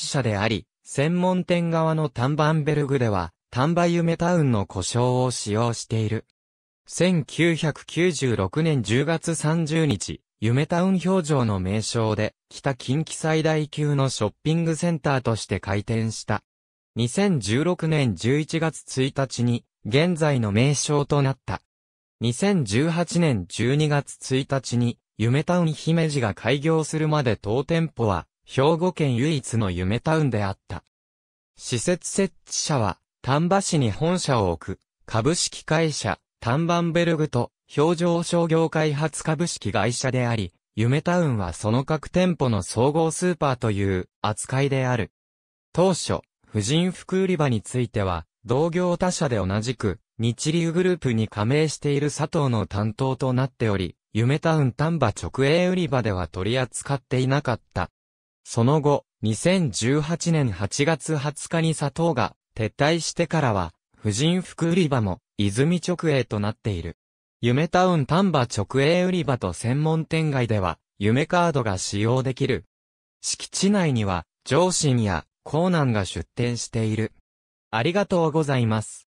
置車であり、専門店側のタンバンベルグでは、タンバ夢タウンの故障を使用している。1996年10月30日、夢タウン表情の名称で、北近畿最大級のショッピングセンターとして開店した。2016年11月1日に、現在の名称となった。2018年12月1日に、夢タウン姫路が開業するまで当店舗は、兵庫県唯一の夢タウンであった。施設設置者は、丹波市に本社を置く、株式会社、丹波ベルグと、表情商業開発株式会社であり、夢タウンはその各店舗の総合スーパーという扱いである。当初、婦人服売り場については、同業他社で同じく、日流グループに加盟している佐藤の担当となっており、夢タウン丹波直営売り場では取り扱っていなかった。その後、2018年8月20日に砂糖が撤退してからは、婦人服売り場も、泉直営となっている。夢タウン丹波直営売り場と専門店街では、夢カードが使用できる。敷地内には、上信や、江南が出店している。ありがとうございます。